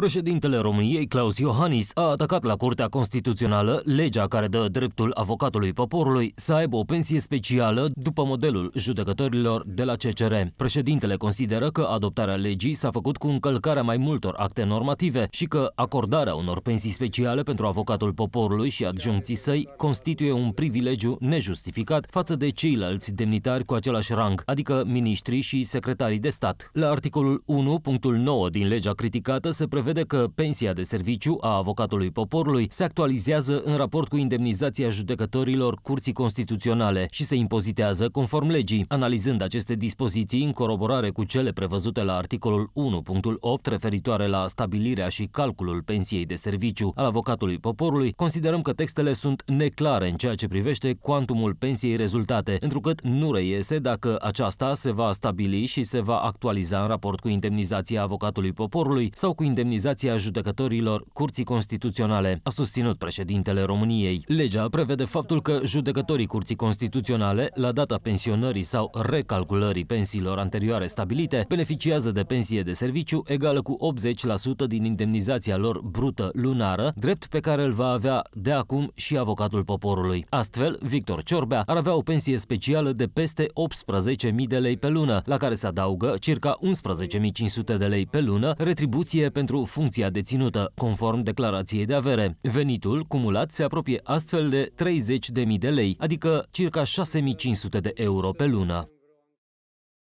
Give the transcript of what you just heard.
Președintele României, Claus Iohannis, a atacat la Curtea Constituțională legea care dă dreptul avocatului poporului să aibă o pensie specială după modelul judecătorilor de la CCR. Președintele consideră că adoptarea legii s-a făcut cu încălcarea mai multor acte normative și că acordarea unor pensii speciale pentru avocatul poporului și adjuncții săi constituie un privilegiu nejustificat față de ceilalți demnitari cu același rang, adică miniștrii și secretarii de stat. La articolul 1.9 din legea criticată se prevede prevede că pensia de serviciu a avocatului poporului se actualizează în raport cu indemnizația judecătorilor Curții Constituționale și se impozitează conform legii. Analizând aceste dispoziții în coroborare cu cele prevăzute la articolul 1.8 referitoare la stabilirea și calculul pensiei de serviciu al avocatului poporului, considerăm că textele sunt neclare în ceea ce privește cuantumul pensiei rezultate, întrucât nu reiese dacă aceasta se va stabili și se va actualiza în raport cu indemnizația avocatului poporului sau cu indemnizația organizație judecătorilor Curții Constituționale, a susținut președintele României. Legea prevede faptul că judecătorii Curții Constituționale, la data pensionării sau recalculării pensiilor anterioare stabilite, beneficiază de pensie de serviciu egală cu 80% din indemnizația lor brută lunară, drept pe care îl va avea de acum și avocatul poporului. Astfel, Victor Ciorbea ar avea o pensie specială de peste 18.000 de lei pe lună, la care se adaugă circa 11.500 de lei pe lună retribuție pentru pentru funcția deținută, conform declarației de avere. Venitul cumulat se apropie astfel de 30.000 de lei, adică circa 6.500 de euro pe lună.